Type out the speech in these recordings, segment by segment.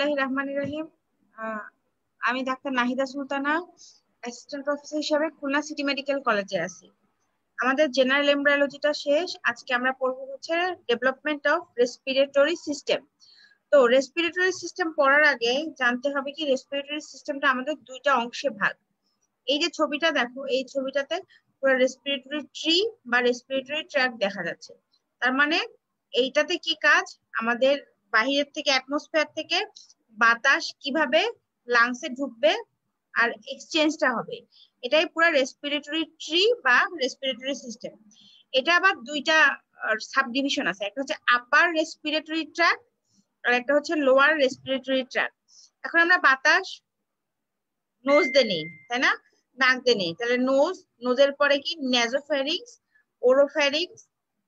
বিসমিল্লাহ রহমান রহিম আমি doctor Nahida Sultana assistant professor হিসেবে খুলনা সিটি মেডিকেল কলেজে আছি আমাদের জেনারেল এমব্রায়োলজিটা শেষ আজকে আমরা পড়বো হচ্ছে ডেভেলপমেন্ট অফ রেসপিরেটরি সিস্টেম তো রেসপিরেটরি সিস্টেম পড়ার আগে জানতে হবে কি রেসপিরেটরি সিস্টেমটা আমাদের দুইটা অংশে ভাগ এই যে ছবিটা দেখো এই ছবিটাতে পুরো রেসপিরেটরি ট্রি বা রেসপিরেটরি ট্র্যাক দেখা যাচ্ছে তার মানে এইটাতে কি কাজ আমাদের বাহিরের থেকে অ্যাটমসফিয়ার থেকে বাতাস কিভাবে লাংসে ঢুকবে আর এক্সচেঞ্জটা হবে এটাই পুরো রেসপিরেটরি ট্রি বা রেসপিরেটরি সিস্টেম এটা আবার দুইটা সাব ডিভিশন আছে একটা হচ্ছে আপার রেসপিরেটরি ট্র্যাক আর একটা হচ্ছে লোয়ার রেসপিরেটরি ট্র্যাক এখন আমরা বাতাস নোজ দিয়ে নেই তাই না নাক দিয়ে নেই তাহলে নোজ নোজের পরে কি নেজোফেরিক্স ওরোফেরিক্স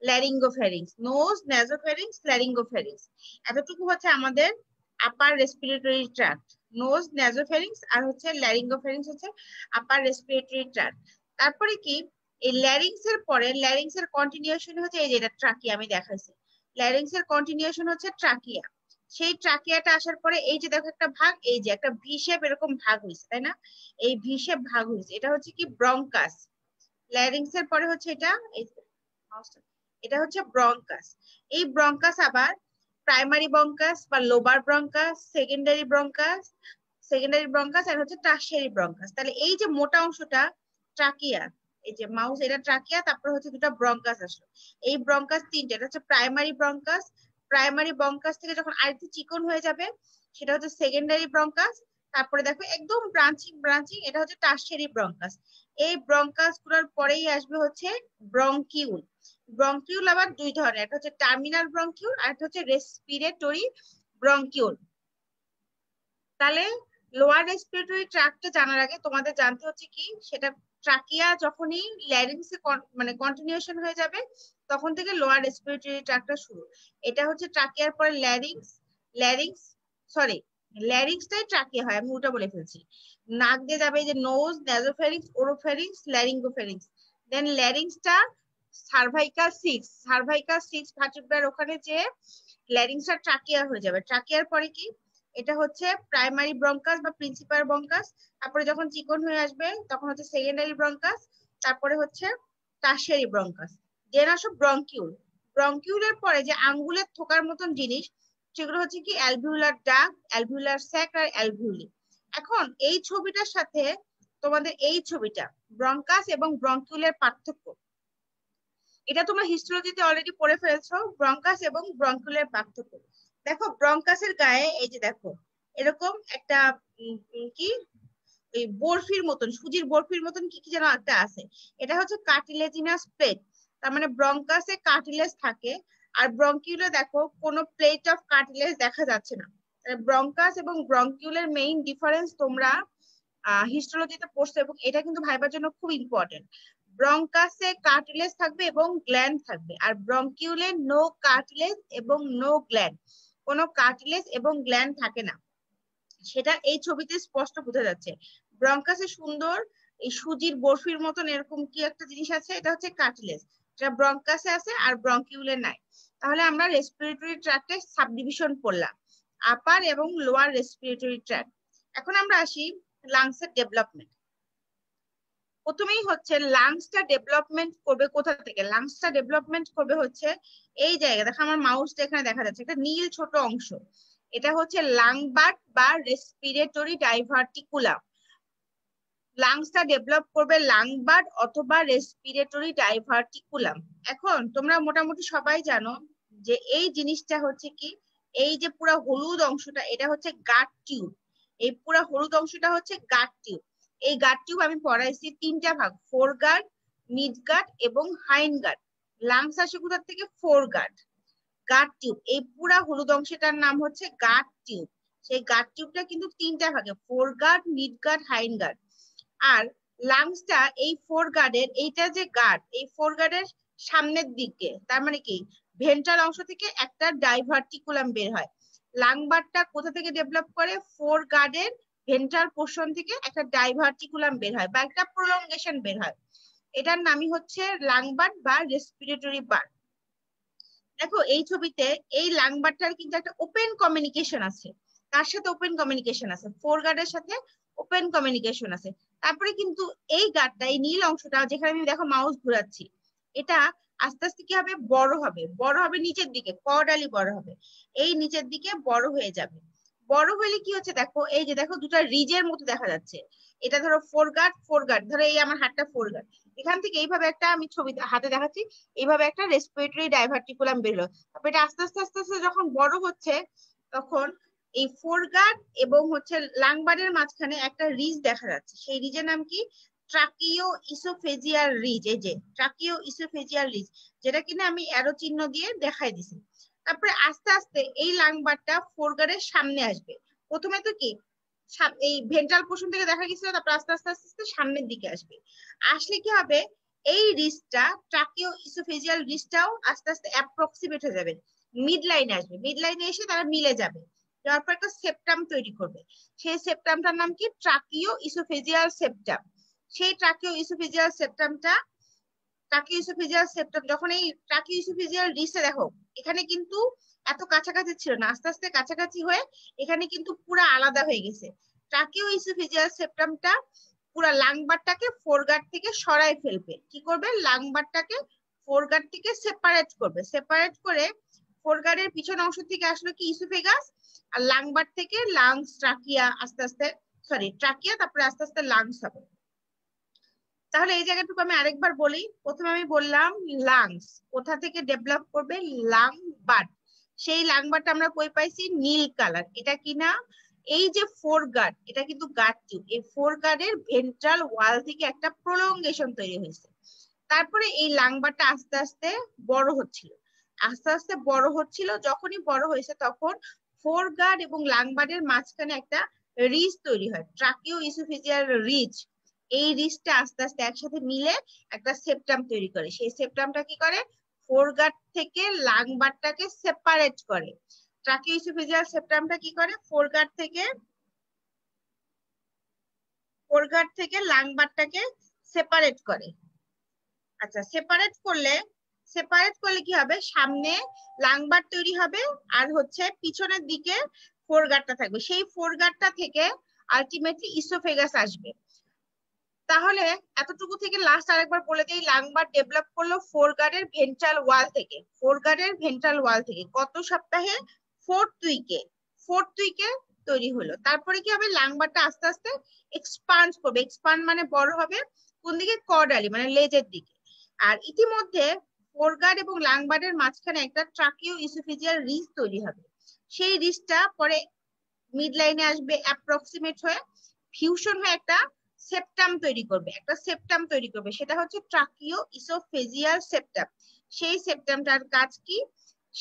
ল্যারিঙ্গোফ্যারিংস নোজ ন্যাজোফ্যারিংস ল্যারিঙ্গোফ্যারিংস এতটুকু হচ্ছে আমাদের upper respiratory tract nose nasopharynx আর হচ্ছে ল্যারিঙ্গোফ্যারিংস হচ্ছে আপার রেসপিরেটরি ট্র্যাক্ট তারপরে কি এই ল্যারিংস এর পরে ল্যারিংস এর কন্টিনিউশন হচ্ছে এই যে এটা ট্রাকিয়া আমি দেখাইছি ল্যারিংস এর কন্টিনিউশন হচ্ছে ট্রাকিয়া সেই ট্রাকিয়াটা আসার পরে এই যে দেখো একটা ভাগ এই যে একটা ভি শেপ এরকম ভাগ হয়েছে তাই না এই ভি শেপ ভাগ হয়েছে এটা হচ্ছে কি ব্রঙ্কাস ল্যারিংস এর পরে হচ্ছে এটা এটা হচ্ছে ব্রঙ্কাস এই ব্রঙ্কাস আবার প্রাইমারি ব্রঙ্কাস বা lobar bronchus secondary bronchus secondary bronchus আর হচ্ছে টার্সারি ব্রঙ্কাস তাহলে এই যে মোটা অংশটা ট্রাকিয়া এই যে মাউস এটা ট্রাকিয়া তারপর হচ্ছে দুটো ব্রঙ্কাস আসলো এই ব্রঙ্কাস তিনটা এটা হচ্ছে প্রাইমারি ব্রঙ্কাস প্রাইমারি ব্রঙ্কাস থেকে যখন আরেকটু চিকন হয়ে যাবে সেটা হচ্ছে সেকেন্ডারি ব্রঙ্কাস তারপরে দেখো একদম ব্রাঞ্চিং ব্রাঞ্চিং এটা হচ্ছে টার্সারি ব্রঙ্কাস এই ব্রঙ্কাস গুলোর পরেই আসবে হচ্ছে ব্রঙ্কিউল ব্রঙ্কিউল আবার দুই ধরনের একটা হচ্ছে টার্মিনাল ব্রঙ্কিউল আর একটা হচ্ছে রেসপিরেটরি ব্রঙ্কিউল তাহলে লোয়ার রেসপিরেটরি ট্র্যাক্টে জানার আগে তোমাদের জানতে হচ্ছে কি সেটা ট্রাকিয়া যখনই ল্যারিংসে মানে কন্টিনিউশন হয়ে যাবে তখন থেকে লোয়ার রেসপিরেটরি ট্র্যাকটা শুরু এটা হচ্ছে ট্রাকিয়ার পরে ল্যারিংস ল্যারিংস সরি ল্যারিংসটাই ট্রাকিয়া হয় আমি ওটা বলে ফেলছি নাক দিয়ে যাবে যে nose nasopharynx oropharynx laryngopharynx then ল্যারিংসটা সার্ভাইকা সিক্স সার্ভাইকা সিক্স ভাজুকটার ওখানে যে ল্যারিংসার ট্রাকিয়ার হয়ে যাবে ট্রাকিয়ার পরে কি এটা হচ্ছে প্রাইমারি ব্রঙ্কাস বা প্রিন্সিপাল ব্রঙ্কাস তারপরে যখন চিকন হয়ে আসবে তখন হচ্ছে সেকেন্ডারি ব্রঙ্কাস তারপরে হচ্ছে টার্সিয়ারি ব্রঙ্কাস দেন আসো ব্রঙ্কিউল ব্রঙ্কিউলের পরে যে আঙ্গুলের থোকার মতন জিনিস সেগুলো হচ্ছে কি অ্যালভিউলার ডাক অ্যালভিউলার স্যাক আর অ্যালভিউলি এখন এই ছবিটার সাথে তোমাদের এই ছবিটা ব্রঙ্কাস এবং ব্রঙ্কিউলের পার্থক্য এটা তোমরা হিস্টোলজিতে অলরেডি পড়ে ফেলেছো ব্রঙ্কাস এবং ব্রঙ্কুলের পার্থক্য দেখো ব্রঙ্কাসের গায়ে এই যে দেখো এরকম একটা কি এই বরফির মতন সুজির বরফির মতন কি কি যেন একটা আছে এটা হচ্ছে কার্টিলেজিনাস প্লেট তার মানে ব্রঙ্কাসে কার্টিলেজ থাকে আর ব্রঙ্কিউলে দেখো কোন প্লেট অফ কার্টিলেজ দেখা যাচ্ছে না ব্রঙ্কাস এবং ব্রঙ্কিউলের মেইন ডিফারেন্স তোমরা হিস্টোলজিতে পড়ছো এবং এটা কিন্তু ভাইবার জন্য খুব ইম্পর্টেন্ট ব্রঙ্কাসে কার্টিলেজ থাকবে এবং গ্ল্যান্ড থাকবে আর ব্রঙ্কিউলে নো কার্টিলেজ এবং নো গ্ল্যান্ড কোনো কার্টিলেজ এবং গ্ল্যান্ড থাকে না সেটা এই ছবিতে স্পষ্ট বোঝা যাচ্ছে ব্রঙ্কাসে সুন্দর এই সুজির বরফির মতন এরকম কি একটা জিনিস আছে এটা হচ্ছে কার্টিলেজ যেটা ব্রঙ্কাসে আছে আর ব্রঙ্কিউলে নাই তাহলে আমরা রেসপিরেটরি ট্র্যাক্টে সাবডিভিশন পড়লাম আপার এবং লোয়ার রেসপিরেটরি ট্র্যাক্ট এখন আমরা আসি লাংসের ডেভেলপমেন্ট প্রথমেই হচ্ছে লাংসটা ডেভেলপমেন্ট করবে কোথা থেকে লাংসটা ডেভেলপমেন্ট করবে হচ্ছে এই জায়গা দেখো আমার মাউসটা এখানে দেখা যাচ্ছে একটা নীল ছোট অংশ এটা হচ্ছে লাংবাট বা রেসপিরেটরি ডাইভার্টিকুলাম লাংসটা ডেভেলপ করবে লাংবাট অথবা রেসপিরেটরি ডাইভার্টিকুলাম এখন তোমরা মোটামুটি সবাই জানো যে এই জিনিসটা হচ্ছে কি এই যে পুরো হলুদ অংশটা এটা হচ্ছে গাট টিউব এই পুরো হলুদ অংশটা হচ্ছে গাট টিউব এই গার্ড টিউব আমি পড়াইছি তিনটা ভাগ ফোর গার্ড মিড গার্ড এবং হাইন গার্ড লাংস আসে কোথার থেকে ফোর গার্ড গার্ড টিউব এই পুরা হলুদ অংশটার নাম হচ্ছে গার্ড টিউব সেই গার্ড টিউবটা কিন্তু তিনটা ভাগে foregut midgut hindgut আর লাংসটা এই ফোর গার্ডের এইটা যে গার্ড এই ফোর গার্ডের সামনের দিকে তার মানে কি ভেন্ট্রাল অংশ থেকে একটা ডাইভার্টিকুলাম বের হয় লাংবারটা কোথা থেকে ডেভেলপ করে ফোর গার্ডের ভেন্টার পোর্শন থেকে একটা ডাইভার্টিকুলাম বের হয় বা একটা প্রলঙ্গেশন বের হয় এটার নামই হচ্ছে লাংবার বা রেসপিরেটরি বার দেখো এই ছবিতে এই লাংবারটার কিন্তু একটা ওপেন কমিউনিকেশন আছে তার সাথে ওপেন কমিউনিকেশন আছে ফোর গার্ডের সাথে ওপেন কমিউনিকেশন আছে তারপরে কিন্তু এই গার্ডটা এই নীল অংশটা যেখানে আমি দেখো মাউস ঘুরাচ্ছি এটা আস্তে আস্তে কি হবে বড় হবে বড় হবে নিচের দিকে কডালি বড় হবে এই নিচের দিকে বড় হয়ে যাবে বড় হলে কি হচ্ছে দেখো এই যে দেখো দুটা রিজের মতো দেখা যাচ্ছে এটা ধরো ফোর গার্ড ফোর গার্ড ধরো এই আমার হাতটা ফোর গার্ড এখান থেকে এইভাবে একটা আমি ছবি হাতে দেখাচ্ছি এইভাবে একটা রেসপিরেটরি ডাইভার্টিকুলাম বেরোলো তারপর এটা আস্তে আস্তে আস্তে আস্তে যখন বড় হচ্ছে তখন এই ফোর গার্ড এবং হচ্ছে লাংবারের মাঝখানে একটা রিজ দেখা যাচ্ছে সেই রিজের নাম কি ট্রাকিও ইসোফেজিয়াল রিজ এই যে ট্রাকিও ইসোফেজিয়াল রিজ যেটা কিনা আমি অ্যারো চিহ্ন দিয়ে দেখাই দিছি তারপরে আস্তে আস্তে এই লাংবারটা ফোরগারের সামনে আসবে প্রথমে তো কি এই ভেন্টাল পোর্শন থেকে দেখা গেছিল তারপর আস্তে আস্তে আস্তে আস্তে সামনের দিকে আসবে আসলে কি হবে এই রিস্টটা ট্রাকিও ইসোফেজিয়াল রিস্টটাও আস্তে আস্তে অ্যাপ্রক্সিমেট হয়ে যাবে মিড লাইনে আসবে মিড লাইনে এসে তারা মিলে যাবে যাওয়ার পর একটা সেপ্টাম তৈরি করবে সেই সেপ্টামটার নাম কি ট্রাকিও ইসোফেজিয়াল সেপ্টাম সেই ট্রাকিও ইসোফেজিয়াল সেপ্টামটা ট্রাকি ইসোফিজিয়াল সেপ্টাম যখন এই ট্রাকি ইসোফিজিয়াল রিসে দেখো এখানে কিন্তু এত কাছাকাছি ছিল না আস্তে আস্তে কাছাকাছি হয়ে এখানে কিন্তু পুরা আলাদা হয়ে গেছে ট্রাকিও ইসোফিজিয়াল সেপ্টামটা পুরা লাংবারটাকে ফোরগার্ড থেকে সরায় ফেলবে কি করবে লাংবারটাকে ফোরগার্ড থেকে সেপারেট করবে সেপারেট করে ফোরগার্ডের পিছন অংশ থেকে আসলো কি ইসোফেগাস আর লাংবার থেকে লাংস ট্রাকিয়া আস্তে আস্তে সরি ট্রাকিয়া তারপরে আস্তে আস্তে লাংস হবে তাহলে এই জায়গাটুকু আমি আরেকবার বলি প্রথমে আমি বললাম লাংস কোথা থেকে ডেভেলপ করবে লাং বাট সেই লাং বাট আমরা কই পাইছি নীল কালার এটা কি না এই যে ফোর গার্ড এটা কিন্তু গার্ড টিউব এই ফোর গার্ডের ভেন্ট্রাল ওয়াল থেকে একটা প্রলঙ্গেশন তৈরি হয়েছে তারপরে এই লাংবাটা আস্তে আস্তে বড় হচ্ছিল আস্তে আস্তে বড় হচ্ছিল যখনই বড় হয়েছে তখন ফোর গার্ড এবং লাংবাডের মাঝখানে একটা রিজ তৈরি হয় ট্রাকিও ইসোফিজিয়াল রিজ এই রিসটা আস্তে আস্তে একসাথে মিলে একটা সেপ্টাম তৈরি করে সেই সেপ্টামটা কি করে ফোরগাট থেকে লাং সেপারেট করে ট্রাকিওইসোফেজিয়াল সেপ্টামটা কি করে ফোরগাট থেকে ফোরগাট থেকে লাং সেপারেট করে আচ্ছা সেপারেট করলে সেপারেট করলে কি হবে সামনে লাংবার তৈরি হবে আর হচ্ছে পিছনের দিকে ফোরগাটটা থাকবে সেই ফোরগাটটা থেকে আলটিমেটলি ইসোফেগাস আসবে তাহলে এতটুকু থেকে লাস্ট আরেকবার বলে দিই লাংবার ডেভেলপ করলো ফোর গার্ডের ভেন্ট্রাল ওয়াল থেকে ফোর গার্ডের ভেন্ট্রাল ওয়াল থেকে গত সপ্তাহে ফোর্থ উইকে ফোর্থ উইকে তৈরি হলো তারপরে কি হবে লাংবারটা আস্তে আস্তে এক্সপান্স করবে এক্সপান্ড মানে বড় হবে কোন দিকে কর্ডালি মানে লেজের দিকে আর ইতিমধ্যে ফোরগার্ড এবং লাংবার্ডের মাঝখানে একটা ট্রাকিও ইসোফিজিয়াল রিজ তৈরি হবে সেই রিজটা পরে মিড লাইনে আসবে অ্যাপ্রক্সিমেট হয়ে ফিউশন হয়ে একটা সেপ্টাম তৈরি করবে একটা সেপ্টাম তৈরি করবে সেটা হচ্ছে ট্রাকিও ইসোফেজিয়াল সেপ্টাম সেই সেপ্টামটার কাজ কি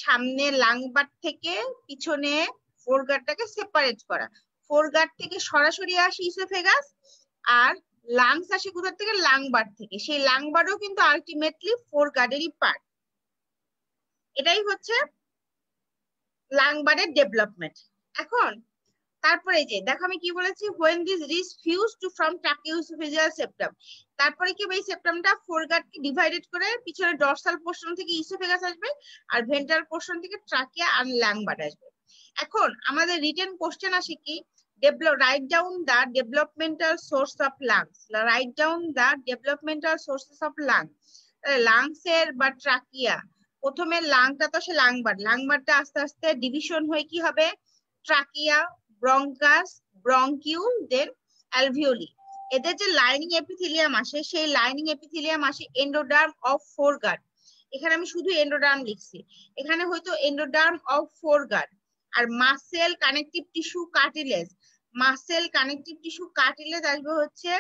সামনে লাংবার থেকে পিছনে ফোরগাটটাকে সেপারেট করা ফোরগাট থেকে সরাসরি আসে ইসোফেগাস আর লাংস আসে কোথার থেকে লাংবার থেকে সেই লাংবারও কিন্তু আলটিমেটলি ফোর গার্ডেরই পার্ট এটাই হচ্ছে লাংবারের ডেভেলপমেন্ট এখন তারপরে যে দেখো আমি কি বলেছি when this ridge fuse to from tracheoesophageal septum তারপরে কি এই সেপ্টামটা ফোরগাটকে ডিভাইডেড করে পিছনে ডর্সাল পোর্শন থেকে ইসোফেগাস আসবে আর ভেন্ট্রাল পোর্শন থেকে ট্রাকিয়া আর ল্যাংবাড আসবে এখন আমাদের রিটেন কোশ্চেন আসে কি develop write down the developmental source of lungs write down the developmental sources of lung lungs এর বা ট্রাকিয়া প্রথমে লাংটা তো সে লাংবার লাংবারটা আস্তে আস্তে ডিভিশন হয়ে কি হবে trachea bronchus bronchiole then alveoli এদের যে লাইনিং এপিথিলিয়াম আসে সেই লাইনিং এপিথিলিয়াম আসে এন্ডোডার্ম অফ ফোর গার্ড এখানে আমি শুধু এন্ডোডার্ম লিখছি এখানে হয়তো এন্ডোডার্ম অফ ফোর গার্ড আর muscle connective tissue cartilage muscle connective tissue cartilage আসবে হচ্ছে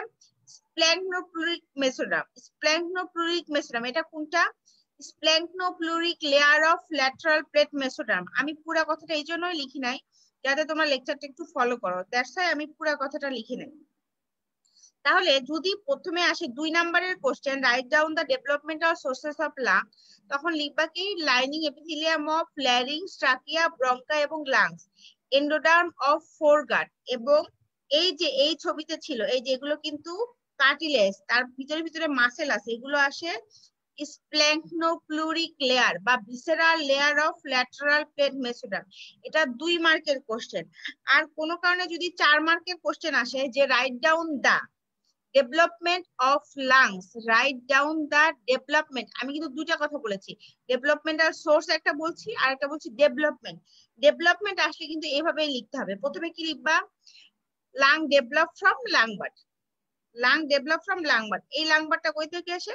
স্প্ল্যাংনোপ্লুরিক মেসোডার্ম স্প্ল্যাংনোপ্লুরিক মেসোডার্ম এটা কোনটা splanchnopleuric layer of lateral plate mesoderm আমি পুরা কথাটা এই জন্যই লিখি নাই যাতে তোমরা লেকচারটা একটু ফলো করো দ্যাটস ওয়াই আমি পুরা কথাটা লিখি নাই তাহলে যদি প্রথমে আসে দুই নাম্বারের question write down the development of sources of lung তখন লিখবা কি lining epithelium of larynx trachea bronchi এবং লাংস এন্ডোডার্ম অফ ফোরগাট এবং এই যে এই ছবিতে ছিল এই যেগুলো কিন্তু কার্টিলেজ তার ভিতরে ভিতরে মাসেল আছে এগুলো আসে স্প্ল্যাঙ্কনোপ্লুরিক লেয়ার বা visceral layer of lateral plate mesoderm এটা দুই মার্কের কোশ্চেন আর কোনো কারণে যদি চার মার্কের কোশ্চেন আসে যে write down the development of lungs write down the development আমি কিন্তু দুটা কথা বলেছি ডেভেলপমেন্ট আর সোর্স একটা বলছি আর একটা বলছি ডেভেলপমেন্ট ডেভেলপমেন্ট আসলে কিন্তু এভাবেই লিখতে হবে প্রথমে কি লিখবা lung develop from lung bud lung develop from lung bud এই লাংবাটটা কই থেকে আসে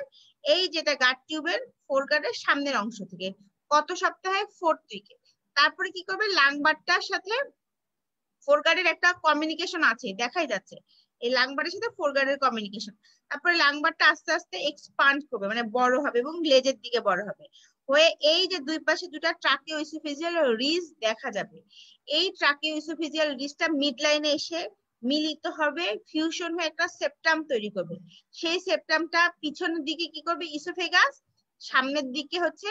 এই যেটা গার্ড টিউবের ফোর গার্ডের সামনের অংশ থেকে কত সপ্তাহে ফোর্থ থেকে তারপরে কি করবে লাংবারটার সাথে ফোর গার্ডের একটা কমিউনিকেশন আছে দেখাই যাচ্ছে এই লাংবারের সাথে ফোর গার্ডের কমিউনিকেশন তারপরে লাংবারটা আস্তে আস্তে এক্সপান্ড করবে মানে বড় হবে এবং লেজের দিকে বড় হবে হয়ে এই যে দুই পাশে দুটা ট্রাকিও ইসোফেজিয়াল রিজ দেখা যাবে এই ট্রাকিও ইসোফেজিয়াল রিজটা মিড লাইনে এসে মিলিত হবে ফিউশন হয়ে একটা সেপ্টাম তৈরি করবে সেই সেপ্টামটা পিছনের দিকে কি করবে ইসোফেগাস সামনের দিকে হচ্ছে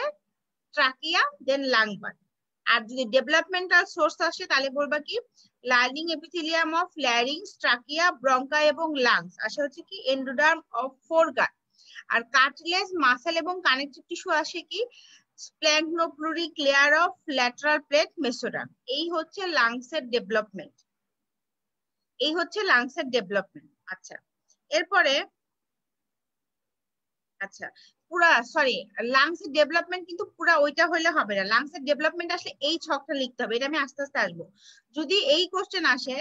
ট্রাকিয়া দেন লাংবার্ড আর যদি ডেভেলপমেন্টাল সোর্স আসে তাহলে বলবা কি lining epithelium of larynx trachea bronchi এবং লাংস আসে হচ্ছে কি এন্ডোডার্ম অফ ফোরগার আর কার্টিলেজ মাসেল এবং কানেকটিভ টিস্যু আসে কি splanchnopleuric layer of lateral plate mesoderm এই হচ্ছে লাংসের ডেভেলপমেন্ট এই হচ্ছে লাংসের ডেভেলপমেন্ট আচ্ছা এরপরে আচ্ছা পুরা সরি লাংসের ডেভেলপমেন্ট কিন্তু পুরা ওইটা হলে হবে না লাংসের ডেভেলপমেন্ট আসলে এই ছকটা লিখতে হবে এটা আমি আস্তে আস্তে আসবো যদি এই কোশ্চেন আসে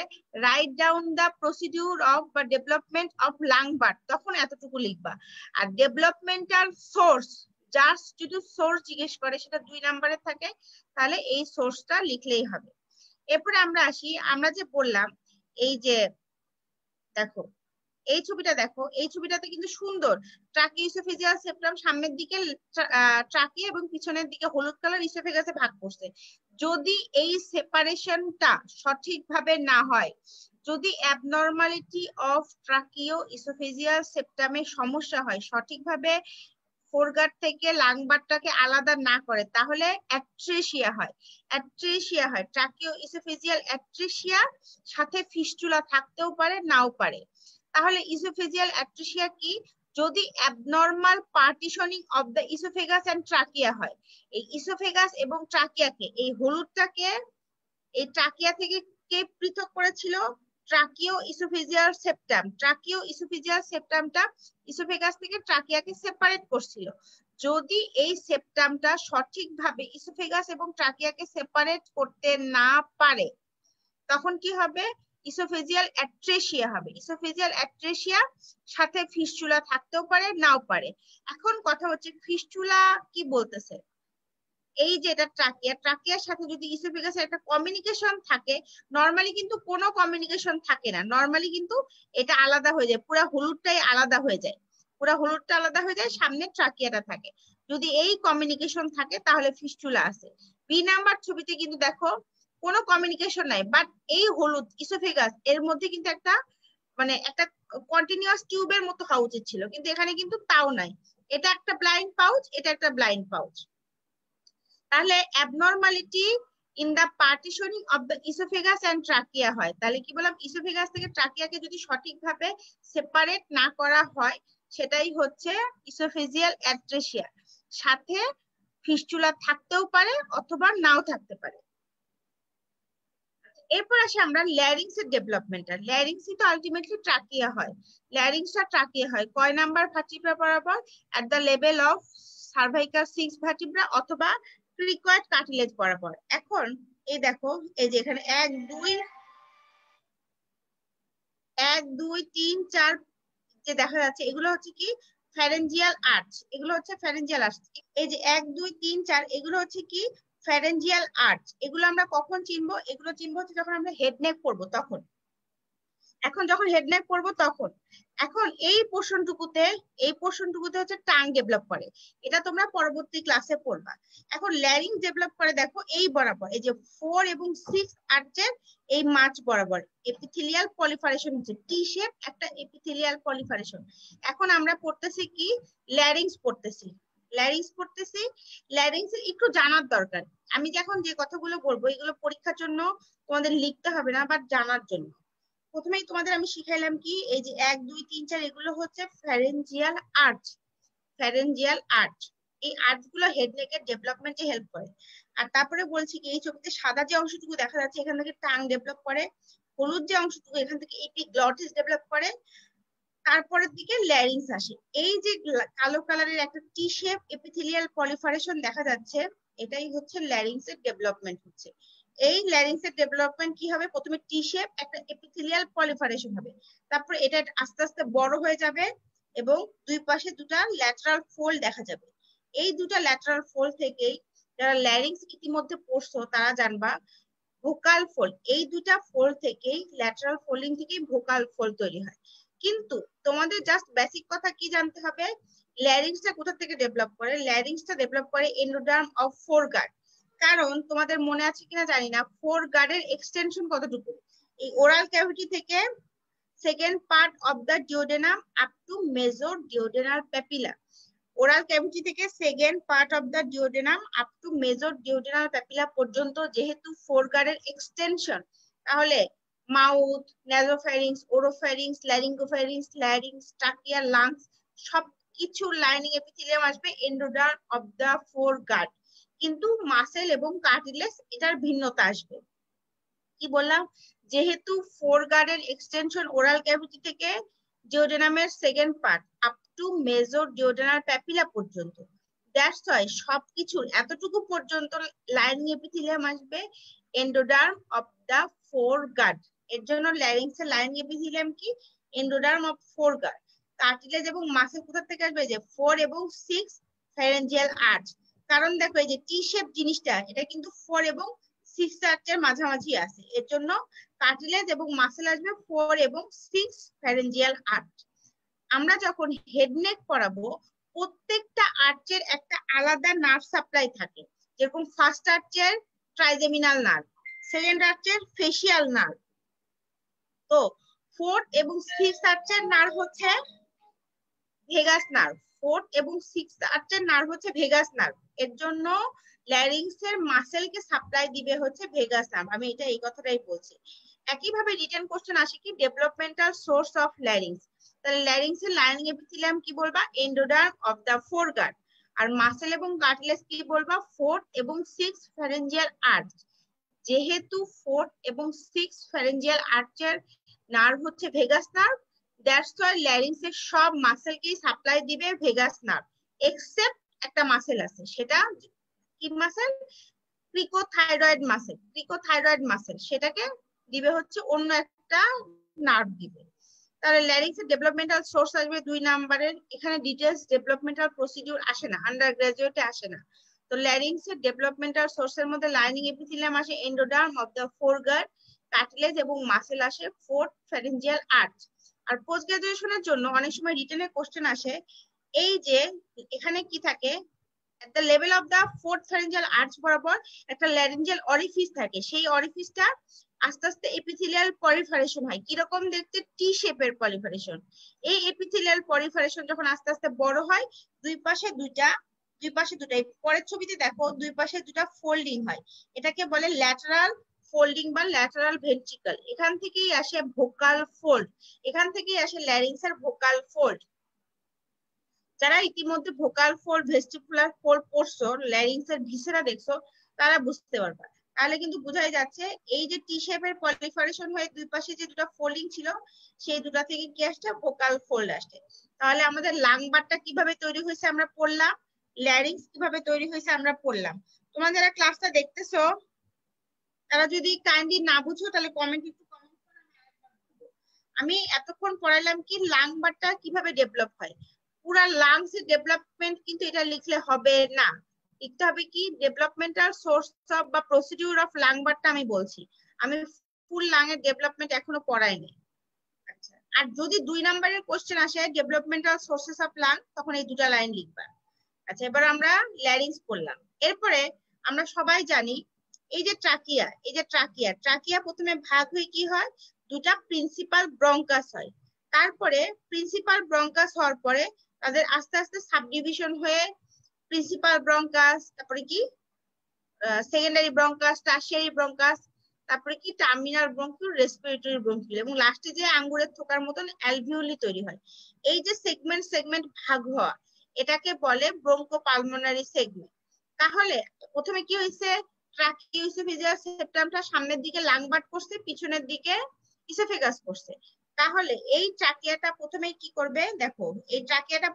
write down the procedure of বা ডেভেলপমেন্ট অফ লাং বার্ড তখন এতটুকু লিখবা আর ডেভেলপমেন্টাল সোর্স জাস্ট যদি সোর্স জিজ্ঞেস করে সেটা দুই নাম্বারে থাকে তাহলে এই সোর্সটা লিখলেই হবে এরপরে আমরা আসি আমরা যে বললাম এই যে দেখো এই ছবিটা দেখো এই ছবিটাতে কিন্তু সুন্দর ট্রাকে ইসোফেজিয়াল সেপ্টাম সামনের দিকে ট্রাকে এবং পিছনের দিকে হলুদ কালার ইসোফেগাসে ভাগ করছে যদি এই সেপারেশনটা সঠিকভাবে না হয় যদি অ্যাবনর্মালিটি অফ ট্রাকিও ইসোফেজিয়াল সেপ্টামে সমস্যা হয় সঠিকভাবে ফোরগার থেকে লাংবারটাকে আলাদা না করে তাহলে অ্যাট্রেশিয়া হয় অ্যাট্রেশিয়া হয় ট্রাকিও ইসোফেজিয়াল অ্যাট্রেশিয়া সাথে ফিস্টুলা থাকতেও পারে নাও পারে তাহলে ইসোফেজিয়াল অ্যাট্রেশিয়া কি যদি abnormal partitioning of the esophagus and trachea হয় এই ইসোফেগাস এবং ট্রাকিয়াকে এই হলুদটাকে এই ট্রাকিয়া থেকে কে পৃথক করেছিল tracheoesophageal septum tracheoesophageal সেপ্টামটা ইসোফেগাস থেকে ট্রাকিয়াকে সেপারেট করছিল যদি এই সেপ্টামটা সঠিকভাবে ইসোফেগাস এবং ট্রাকিয়াকে সেপারেট করতে না পারে তখন কি হবে ইসোফেজিয়াল অ্যাট্রেশিয়া হবে ইসোফেজিয়াল অ্যাট্রেশিয়া সাথে ফিস্টুলা থাকতেও পারে নাও পারে এখন কথা হচ্ছে ফিস্টুলা কি বলতেছে এই যে এটা ট্রাকিয়া ট্রাকিয়ার সাথে যদি ইসোফেগাসের একটা কমিউনিকেশন থাকে নর্মালি কিন্তু কোনো কমিউনিকেশন থাকে না নর্মালি কিন্তু এটা আলাদা হয়ে যায় পুরো হলুদটাই আলাদা হয়ে যায় পুরো হলুদটা আলাদা হয়ে যায় সামনে ট্রাকিয়াটা থাকে যদি এই কমিউনিকেশন থাকে তাহলে ফিস্টুলা আছে বি নাম্বার ছবিতে কিন্তু দেখো কোনো কমিউনিকেশন নাই বাট এই হলুদ ইসোফেগাস এর মধ্যে কিন্তু একটা মানে একটা কন্টিনিউয়াস টিউবের মতো হওয়া উচিত ছিল কিন্তু এখানে কিন্তু তাও নাই এটা একটা ব্লাইন্ড পাউচ এটা একটা ব্লাইন্ড পাউচ তাহলে abnormality in the partitioning of the esophagus and trachea হয় তাহলে কি বললাম ইসোফেগাস থেকে ট্রাকিয়াকে যদি সঠিকভাবে সেপারেট না করা হয় সেটাই হচ্ছে ইসোফেজিয়াল অ্যাট্রেশিয়া সাথে ফিস্টুলা থাকতেও পারে অথবা নাও থাকতে পারে এরপর আসে আমরা ল্যারিংস এর ডেভেলপমেন্ট আর ল্যারিংস তো আলটিমেটলি ট্রাকিয়া হয় ল্যারিংস টা ট্রাকিয়া হয় কয় নাম্বার ভার্টিব্রা বরাবর at the level of cervical six vertebra অথবা রিকোয়ার্ড কার্টিলেজ বরাবর এখন এই দেখো এই যে এখানে এক দুই এক দুই তিন চার যে দেখা যাচ্ছে এগুলো হচ্ছে কি ফ্যারেঞ্জিয়াল আর্চ এগুলো হচ্ছে ফ্যারেঞ্জিয়াল আর্চ এই যে এক দুই তিন চার এগুলো হচ্ছে কি ফ্যারেঞ্জিয়াল আর্চ এগুলো আমরা কখন চিনব এগুলো চিনব হচ্ছে যখন আমরা হেডনেক নেক পড়বো তখন এখন যখন হেডনেক নেক পড়বো তখন এখন এই পোর্শনটুকুতে এই পোর্শনটুকুতে হচ্ছে টাং ডেভেলপ করে এটা তোমরা পরবর্তী ক্লাসে পড়বা এখন ল্যারিং ডেভেলপ করে দেখো এই বরাবর এই যে ফোর এবং সিক্স আর্চের এই মাছ বরাবর এপিথিলিয়াল পলিফারেশন হচ্ছে টি শেপ একটা এপিথিলিয়াল পলিফারেশন এখন আমরা পড়তেছি কি ল্যারিংস পড়তেছি ল্যারিংস পড়তেছি ল্যারিংস একটু জানার দরকার আমি যখন যে কথাগুলো বলবো এগুলো পরীক্ষার জন্য তোমাদের লিখতে হবে না বাট জানার জন্য প্রথমেই তোমাদের আমি শিখাইলাম কি এই যে এক দুই তিন চার এগুলো হচ্ছে ফ্যারেঞ্জিয়াল আর্চ ফ্যারেঞ্জিয়াল আর্চ এই আর্চ গুলো হেডনেকের ডেভেলপমেন্টে হেল্প করে আর তারপরে বলছি কি এই ছবিতে সাদা যে অংশটুকু দেখা যাচ্ছে এখান থেকে টাং ডেভেলপ করে হলুদ যে অংশটুকু এখান থেকে এটি গ্লটিস ডেভেলপ করে তারপরের দিকে ল্যারিংস আসে এই যে কালো কালারের একটা টি শেপ এপিথেলিয়াল পলিফারেশন দেখা যাচ্ছে এটাই হচ্ছে ল্যারিংস এর ডেভেলপমেন্ট হচ্ছে এই ল্যারিংস এর ডেভেলপমেন্ট কি হবে প্রথমে টি শেপ একটা এপিথেলিয়াল পলিফারেশন হবে তারপর এটা আস্তে আস্তে বড় হয়ে যাবে এবং দুই পাশে দুটা ল্যাটারাল ফোল্ড দেখা যাবে এই দুটা ল্যাটারাল ফোল্ড থেকেই যারা ল্যারিংস ইতিমধ্যে পড়ছো তারা জানবা ভোকাল ফোল্ড এই দুটা ফোল্ড থেকেই ল্যাটারাল ফোল্ডিং থেকেই ভোকাল ফোল্ড তৈরি হয় কিন্তু তোমাদের জাস্ট বেসিক কথা কি জানতে হবে ল্যারিংসটা কোথা থেকে ডেভেলপ করে ল্যারিংসটা ডেভেলপ করে এন্ডোডার্ম অফ ফোরগার্ড কারণ তোমাদের মনে আছে কিনা জানি না ফোর গার্ডের এক্সটেনশন কতটুকু এই ওরাল ক্যাভিটি থেকে second part of the duodenum up to major duodenal papilla oral cavity থেকে second part of the duodenum up to major duodenal papilla পর্যন্ত যেহেতু ফোর গার্ডের এক্সটেনশন তাহলে mouth nasopharynx oropharynx laryngopharynx larynx trachea lungs সব কিছু lining epithelium আসবে endoderm of the foregut কিন্তু মাসেল এবং কার্টিলেজ এটার ভিন্নতা আসবে কি বললাম যেহেতু ফোর গার্ডের এক্সটেনশন ওরাল ক্যাভিটি থেকে জিওডেনামের second part up to major duodenal papilla পর্যন্ত দ্যাটস হয় সবকিছুর এতটুকু পর্যন্ত লাইনিং এপিথিলিয়াম আসবে endoderm of the foregut এর জন্য ল্যারিংস এর লাইনিং এপিথিলিয়াম কি endoderm of foregut cartilage এবং মাসেল কোথা থেকে আসবে যে ফোর এবং সিক্স ফেরেঞ্জিয়াল আর্ট কারণ দেখো এই যে টি শেপ জিনিসটা এটা কিন্তু ফোর এবং সিক্স আর্চের মাঝামাঝি আছে এর জন্য কার্টিলেজ এবং মাসেল আসবে ফোর এবং সিক্স ফ্যারেঞ্জিয়াল আর্ট আমরা যখন হেডনেক করাবো প্রত্যেকটা আর্চের একটা আলাদা নার্ভ সাপ্লাই থাকে যেরকম ফার্স্ট আর্চের ট্রাইজেমিনাল নার্ভ সেকেন্ড আর্চের ফেসিয়াল নার্ভ তো ফোর্থ এবং সিক্স আর্চের নার্ভ হচ্ছে ভেগাস নার্ভ ফোর্থ এবং সিক্স আর্টের নার্ভ হচ্ছে ভেগাস নার্ভ এর জন্য ল্যারিংস এর মাসেল কে সাপ্লাই দিবে হচ্ছে ভেগাস নার্ভ আমি এটা এই কথাটাই বলছি একইভাবে রিটার্ন কোশ্চেন আসে কি ডেভেলপমেন্টাল সোর্স অফ ল্যারিংস তাহলে ল্যারিংস এর লাইনিং এপিথিলিয়াম কি বলবা এন্ডোডার্ম অফ ফোর ফোরগার্ড আর মাসেল এবং কার্টিলেজ কি বলবা ফোর্থ এবং সিক্স ফ্যারেঞ্জিয়াল আর্চ যেহেতু ফোর্থ এবং সিক্স ফ্যারেঞ্জিয়াল আর্চের নার্ভ হচ্ছে vagus nerve that's why larynx সব মাসেলকেই সাপ্লাই দিবে ভেগাস নার্ভ এক্সেপ্ট একটা মাসেল আছে সেটা কি muscle cricothyroid muscle cricothyroid muscle সেটাকে দিবে হচ্ছে অন্য একটা নার্ভ দিবে তাহলে ল্যারিংস এর ডেভেলপমেন্টাল সোর্স আসবে দুই নাম্বারের এখানে ডিটেলস ডেভেলপমেন্টাল প্রসিডিউর আসে না আন্ডার গ্রাজুয়েটে আসে না তো ল্যারিংস এর ডেভেলপমেন্টাল সোর্স এর মধ্যে লাইনিং এপিথিলিয়াম আসে endoderm of the foregut cartilage এবং মাসেল আসে ফোর্থ ফ্যারেঞ্জিয়াল আর্চ আর পোস্ট গ্রাজুয়েশনের জন্য অনেক সময় এর কোশ্চেন আসে এই যে এখানে কি থাকে একটা level of the fourth fourth pharyngeal বরাবর একটা laryngeal অরিফিস থাকে সেই অরিফিসটা আস্তে আস্তে এপিথেলিয়াল পলিফারেশন হয় কিরকম দেখতে টি শেপের পলিফারেশন এই এপিথেলিয়াল পলিফারেশন যখন আস্তে আস্তে বড় হয় দুই পাশে দুইটা দুই পাশে দুটাই পরের ছবিতে দেখো দুই পাশে দুটা ফোল্ডিং হয় এটাকে বলে ল্যাটারাল ফোল্ডিং বা ল্যাটারাল ভেন্ট্রিকল এখান থেকেই আসে ভোকাল ফোল্ড এখান থেকেই আসে ল্যারিংস এর ভোকাল ফোল্ড যারা ইতিমধ্যে ভোকাল ফোল্ড ভেস্টিকুলার ফোল্ড পড়ছো এর ভিসেরা দেখছো তারা বুঝতে পারবে তাহলে কিন্তু বোঝাই যাচ্ছে এই যে টি শেপের পলিফারেশন হয়ে দুই পাশে যে দুটো ফোল্ডিং ছিল সেই দুটো থেকে কি আসছে ভোকাল ফোল্ড আসছে তাহলে আমাদের লাংবারটা কিভাবে তৈরি হয়েছে আমরা পড়লাম ল্যারিংস কিভাবে তৈরি হয়েছে আমরা পড়লাম তোমরা যারা ক্লাসটা দেখতেছো তারা যদি কাইন্ডলি না বুঝো তাহলে কমেন্ট একটু কমেন্ট আমি এতক্ষণ পড়াইলাম কি লাং বারটা কিভাবে ডেভেলপ হয় পুরা লাংস এর ডেভেলপমেন্ট কিন্তু এটা লিখলে হবে না লিখতে হবে কি ডেভেলপমেন্টাল সোর্স অফ বা প্রসিডিউর অফ লাং বারটা আমি বলছি আমি ফুল লাং এর ডেভেলপমেন্ট এখনো পড়াইনি আচ্ছা আর যদি দুই নম্বরের কোশ্চেন আসে ডেভেলপমেন্টাল সোর্সেস অফ লাং তখন এই দুটা লাইন লিখবা আচ্ছা এবার আমরা ল্যারিংস পড়লাম এরপরে আমরা সবাই জানি এই যে ট্রাকিয়া এই যে ট্রাকিয়া ট্রাকিয়া প্রথমে ভাগ হয়ে কি হয় দুটা প্রিন্সিপাল ব্রঙ্কাস হয় তারপরে প্রিন্সিপাল ব্রঙ্কাস হওয়ার পরে তাদের আস্তে আস্তে সাবডিভিশন হয়ে প্রিন্সিপাল ব্রঙ্কাস তারপরে কি সেকেন্ডারি ব্রঙ্কাস টার্সিয়ারি ব্রঙ্কাস তারপরে কি টার্মিনাল ব্রঙ্কিউল রেসপিরেটরি ব্রঙ্কিউল এবং লাস্টে যে আঙ্গুরের থোকার মতন অ্যালভিউলি তৈরি হয় এই যে সেগমেন্ট সেগমেন্ট ভাগ হওয়া এটাকে বলে ব্রঙ্কো পালমোনারি সেগমেন্ট তাহলে প্রথমে কি হয়েছে সেপ্টামটা সামনের দিকে লাংবাট করছে পিছনের দিকে ইসোফেগাস করছে তাহলে এই ট্রাকিয়াটা কি করবে দেখো এই ট্রাকিয়াটা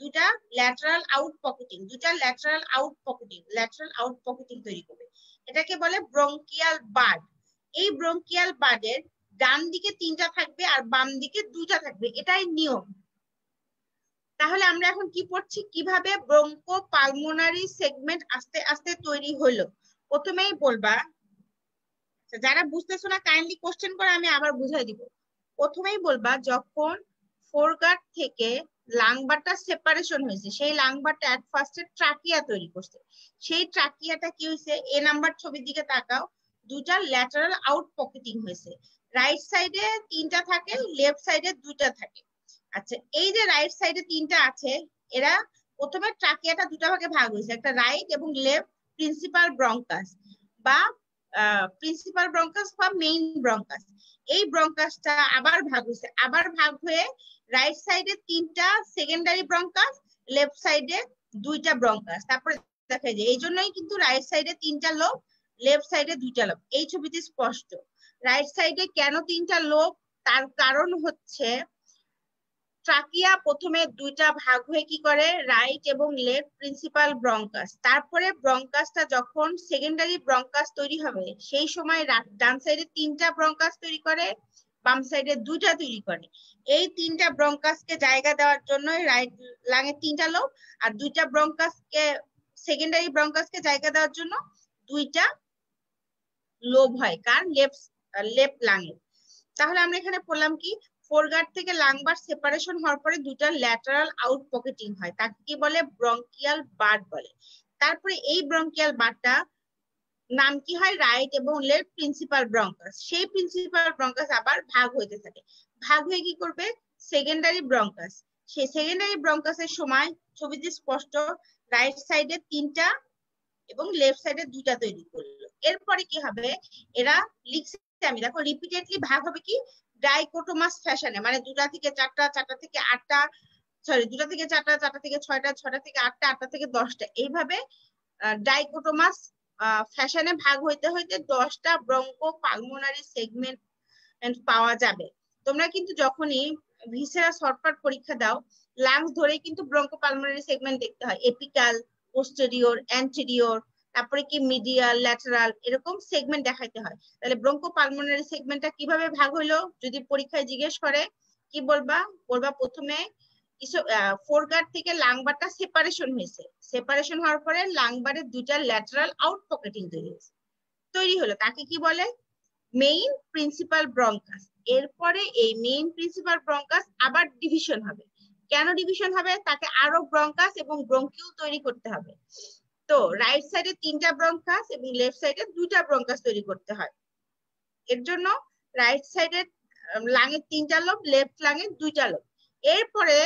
দুটা ল্যাটারাল আউট পকেটিং দুটা lateral outpocketing lateral outpocketing তৈরি করবে এটাকে বলে ব্রঙ্কিয়াল বাড এই ব্রঙ্কিয়াল বাডের ডান দিকে তিনটা থাকবে আর বাম দিকে দুটা থাকবে এটাই নিয়ম তাহলে আমরা এখন কি পড়ছি কিভাবে ব্রঙ্কো পালমোনারি সেগমেন্ট আস্তে আস্তে তৈরি হলো প্রথমেই বলবা আচ্ছা, যারা বুঝতেছো না কাইন্ডলি কোশ্চেন করে আমি আবার বুঝাই দিব প্রথমেই বলবা যখন ফোরগার্ড থেকে লাংবারটা সেপারেশন হয়েছে সেই লাংবারটা এট ফার্স্টে ট্রাকিয়া তৈরি করছে সেই ট্রাকিয়াটা কি হয়েছে এ নাম্বার ছবির দিকে তাকাও দুটা ল্যাটারাল আউট পকেটিং হয়েছে রাইট সাইডে তিনটা থাকে লেফট সাইডে দুটা থাকে আচ্ছা এই যে রাইট সাইডে তিনটা আছে এরা প্রথমে ট্রাকিয়াটা দুটা ভাগে ভাগ হয়েছে একটা রাইট এবং লেফট প্রিন্সিপাল ব্রঙ্কাস বা প্রিন্সিপাল ব্রঙ্কাস বা মেইন ব্রঙ্কাস এই ব্রঙ্কাসটা আবার ভাগ হয়েছে আবার ভাগ হয়ে রাইট সাইডে তিনটা সেকেন্ডারি ব্রঙ্কাস লেফট সাইডে দুইটা ব্রঙ্কাস তারপরে দেখা যায় এই জন্যই কিন্তু রাইট সাইডে তিনটা লোক লেফট সাইডে দুইটা লোক এই ছবিতে স্পষ্ট রাইট সাইডে কেন তিনটা লোক তার কারণ হচ্ছে ট্রাকিয়া প্রথমে দুইটা ভাগ হয়ে কি করে রাইট এবং লেফট প্রিন্সিপাল ব্রঙ্কাস তারপরে ব্রঙ্কাসটা যখন সেকেন্ডারি ব্রঙ্কাস তৈরি হবে সেই সময় ডান সাইডে তিনটা ব্রঙ্কাস তৈরি করে বাম সাইডে দুইটা তৈরি করে এই তিনটা ব্রঙ্কাসকে জায়গা দেওয়ার জন্য রাইট লাঙে তিনটা লোক আর দুইটা ব্রঙ্কাসকে সেকেন্ডারি ব্রঙ্কাসকে জায়গা দেওয়ার জন্য দুইটা লোভ হয় কার লেফট লেফট লাঙে তাহলে আমরা এখানে পড়লাম কি ফোরগার্ড থেকে লাংবার সেপারেশন হওয়ার পরে দুটা ল্যাটারাল আউট পকেটিং হয় তাকে কি বলে ব্রঙ্কিয়াল বার্ড বলে তারপরে এই ব্রঙ্কিয়াল বার্ডটা নাম কি হয় রাইট এবং লেফট প্রিন্সিপাল ব্রঙ্কাস সেই প্রিন্সিপাল ব্রঙ্কাস আবার ভাগ হইতে থাকে ভাগ হয়ে কি করবে সেকেন্ডারি ব্রঙ্কাস সেই সেকেন্ডারি ব্রঙ্কাসের সময় ছবিতে স্পষ্ট রাইট সাইডে তিনটা এবং লেফট সাইডে দুটা তৈরি করলো এরপরে কি হবে এরা লিখছে আমি দেখো রিপিটেডলি ভাগ হবে কি ডাইকোটোমাস ফ্যাশনে মানে দুটা থেকে চারটা চারটা থেকে আটটা সরি দুটা থেকে চারটা চারটা থেকে ছয়টা ছয়টা থেকে আটটা আটটা থেকে দশটা এইভাবে ডাইকোটোমাস ফ্যাশনে ভাগ হইতে হইতে দশটা ব্রঙ্কো পালমোনারি সেগমেন্ট পাওয়া যাবে তোমরা কিন্তু যখনই ভিসেরা শর্টকাট পরীক্ষা দাও লাংস ধরে কিন্তু ব্রঙ্কো পালমোনারি সেগমেন্ট দেখতে হয় এপিকাল পোস্টেরিয়র অ্যান্টেরিয়র তারপরে কি মিডিয়াল ল্যাটারাল এরকম সেগমেন্ট দেখাইতে হয় তাহলে ব্রঙ্কো পালমোনারি সেগমেন্টটা কিভাবে ভাগ হলো যদি পরীক্ষায় জিজ্ঞেস করে কি বলবা বলবা প্রথমে কিছু ফোরগার্ড থেকে লাংবারটা সেপারেশন হয়েছে সেপারেশন হওয়ার পরে লাংবারের দুটা ল্যাটারাল আউট পকেটিং তৈরি হয়েছে তৈরি হলো তাকে কি বলে মেইন প্রিন্সিপাল ব্রঙ্কাস এরপরে এই মেইন প্রিন্সিপাল ব্রঙ্কাস আবার ডিভিশন হবে কেন ডিভিশন হবে তাকে আরো ব্রঙ্কাস এবং ব্রঙ্কিউ তৈরি করতে হবে তো রাইট সাইডে তিনটা ব্রঙ্কাস এবং লেফট সাইডে দুইটা ব্রঙ্কাস তৈরি করতে হয় এর জন্য রাইট সাইডে লাঙের তিনটা লোক লেফট লাঙের দুইটা লোক এরপরে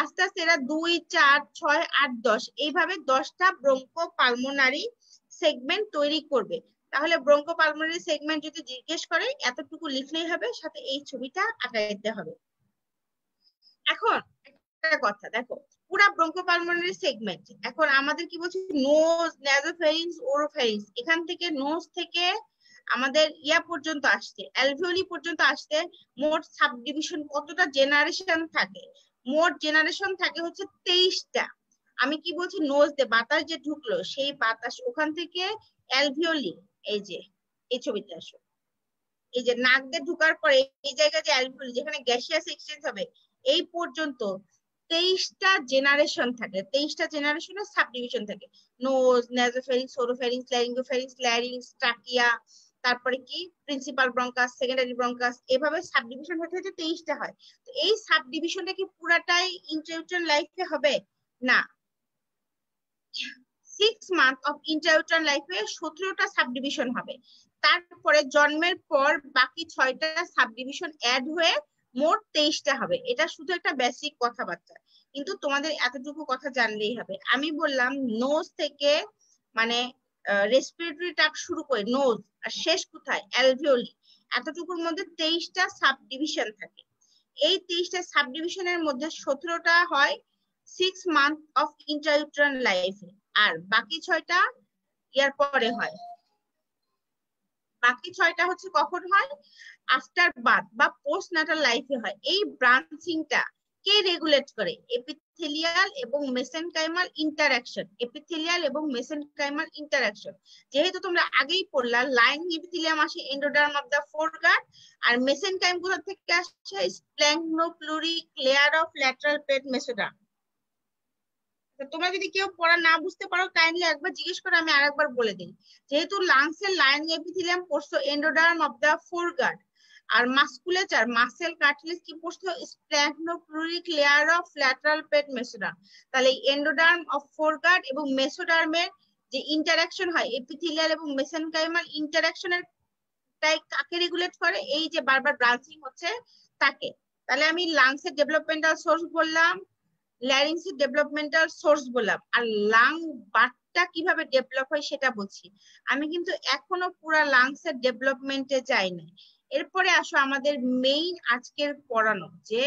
আস্তে আস্তে এরা দুই চার ছয় আট দশ এইভাবে দশটা ব্রঙ্কো পালমোনারি সেগমেন্ট তৈরি করবে তাহলে ব্রঙ্কো পালমোনারি সেগমেন্ট যদি জিজ্ঞেস করে এতটুকু লিখলেই হবে সাথে এই ছবিটা আঁকাইতে হবে এখন একটা কথা দেখো পুরা ব্রঙ্কোপালমোনারি সেগমেন্ট এখন আমাদের কি বলছি নোজ ন্যাজোফেরিংস ওরোফেরিংস এখান থেকে নোজ থেকে আমাদের ইয়া পর্যন্ত আসতে অ্যালভিওলি পর্যন্ত আসতে মোট সাব ডিভিশন কতটা জেনারেশন থাকে মোট জেনারেশন থাকে হচ্ছে তেইশটা আমি কি বলছি নোজ দে বাতাস যে ঢুকলো সেই বাতাস ওখান থেকে অ্যালভিওলি এই যে এই ছবিতে আসো এই যে নাক দিয়ে ঢুকার পরে এই জায়গায় যে অ্যালভিওলি যেখানে গ্যাসিয়াস এক্সচেঞ্জ হবে এই পর্যন্ত তেইশটা জেনারেশন থাকে তেইশটা জেনারেশনের সাব ডিভিশন থাকে nose nasopharynx oropharynx laryngopharynx larynx trachea তারপরে কি প্রিন্সিপাল ব্রঙ্কাস সেকেন্ডারি ব্রঙ্কাস এভাবে সাব ডিভিশন হতে হতে তেইশটা হয় তো এই সাব ডিভিশনটা কি পুরাটাই ইন্টারউটার লাইফে হবে না সিক্স মান্থ অফ ইন্টারউটার লাইফে সতেরোটা সাব ডিভিশন হবে তারপরে জন্মের পর বাকি ছয়টা সাব ডিভিশন অ্যাড হয়ে মোট তেইশটা হবে এটা শুধু একটা বেসিক কথাবার্তা কিন্তু তোমাদের এতটুকু কথা জানলেই হবে আমি বললাম নোজ থেকে মানে রেসপিরেটরি ট্রাক শুরু করে নোজ আর শেষ কোথায় অ্যালভিওলি এতটুকুর মধ্যে তেইশটা সাব ডিভিশন থাকে এই তেইশটা সাব ডিভিশনের মধ্যে সতেরোটা হয় সিক্স মান্থ অফ ইন্টারউট্রান লাইফে আর বাকি ছয়টা ইয়ার পরে হয় বাকি ছয়টা হচ্ছে কখন হয় আফটার বাথ বা পোস্ট নাটাল লাইফে হয় এই ব্রাঞ্চিংটা কে রেগুলেট করে এপিথেলিয়াল এবং মেসেনকাইমাল ইন্টারাকশন এপিথেলিয়াল এবং মেসেনকাইমাল ইন্টারাকশন যেহেতু তোমরা আগেই পড়লা লাইন এপিথেলিয়াম আসে এন্ডোডার্ম অফ দা ফোরগার্ড আর মেসেনকাইম গুলো থেকে আসে splanchnopleuric layer of lateral plate mesoderm তোমরা যদি কেউ পড়া না বুঝতে পারো কাইন্ডলি একবার জিজ্ঞেস করে আমি আরেকবার বলে দিই যেহেতু লাংস এর লাইন এপিথিলিয়াম পড়ছো এন্ডোডার্ম অফ ফোর ফোরগার্ড আর মাসকুলেচার মাসেল কার্টিলেজ কি পড়ছো splanchnopleuric layer of lateral plate mesoderm তাহলে এন্ডোডার্ম অফ ফোরগার্ড এবং মেসোডার্মের যে ইন্টারাকশন হয় এপিথিলিয়াল এবং মেসেনকাইমাল ইন্টারাকশনের তাই কাকে রেগুলেট করে এই যে বারবার ব্রাঞ্চিং হচ্ছে তাকে তাহলে আমি লাংসের ডেভেলপমেন্টাল সোর্স বললাম ল্যারিংসের ডেভেলপমেন্টাল সোর্স বললাম আর লাং বাটটা কিভাবে ডেভেলপ হয় সেটা বলছি আমি কিন্তু এখনো পুরা লাংসের ডেভেলপমেন্টে যাই নাই এরপরে আসো আমাদের মেইন আজকের পড়ানো যে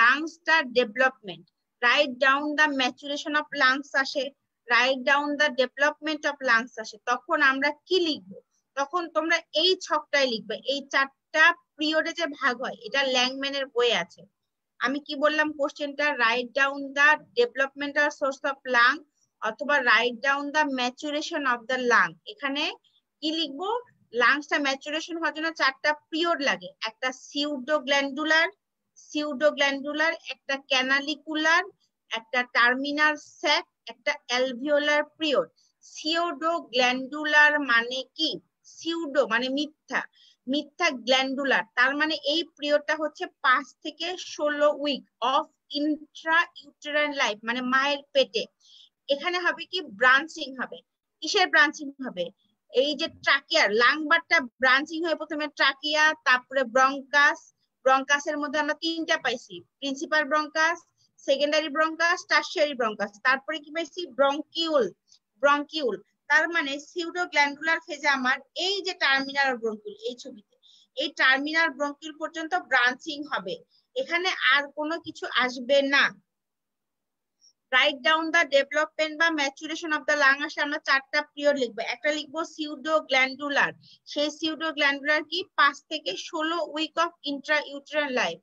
লাংসটা development write down the maturation of lungs আসে write down the development of lungs আসে তখন আমরা কি লিখবো তখন তোমরা এই ছকটায় লিখবে এই চারটা পিরিয়ডে যে ভাগ হয় এটা ল্যাংম্যানের বই আছে আমি কি বললাম কোশ্চেনটা write down the developmental source of lung অথবা write down the maturation of the lung এখানে কি লিখবো লাংসটা ম্যাচুরেশন হওয়ার জন্য চারটা পিরিয়ড লাগে একটা সিউডো গ্ল্যান্ডুলার সিউডো গ্ল্যান্ডুলার একটা ক্যানালিকুলার একটা টার্মিনাল স্যাক একটা অ্যালভিওলার পিরিয়ড সিউডো গ্ল্যান্ডুলার মানে কি সিউডো মানে মিথ্যা মিথ্যা গ্ল্যান্ডুলার তার মানে এই পিরিয়ডটা হচ্ছে পাঁচ থেকে ষোলো week of intrauterine life মানে মায়ের পেটে এখানে হবে কি ব্রাঞ্চিং হবে কিসের ব্রাঞ্চিং হবে এই যে ট্রাকিয়ার লাংবারটা ব্রাঞ্চিং হয়ে প্রথমে ট্রাকিয়া তারপরে ব্রঙ্কাস ব্রঙ্কাসের মধ্যে আমরা তিনটা পাইছি principal bronchus secondary bronchus tertiary bronchus তারপরে কি পাইছি ব্রঙ্কিউল ব্রঙ্কিউল তার মানে সিউডো গ্ল্যান্ডুলার ফেজে আমার এই যে টার্মিনাল ব্রঙ্কুল এই ছবিতে এই টার্মিনাল ব্রঙ্কিল পর্যন্ত ব্রাঞ্চিং হবে এখানে আর কোনো কিছু আসবে না রাইট ডাউন দা ডেভেলপমেন্ট বা ম্যাচুরেশন অফ দা লাং আসে আমরা চারটা পিরিয়ড লিখবো একটা লিখবো সিউডো গ্ল্যান্ডুলার সেই সিউডো গ্ল্যান্ডুলার কি পাঁচ থেকে ষোলো week of intrauterine life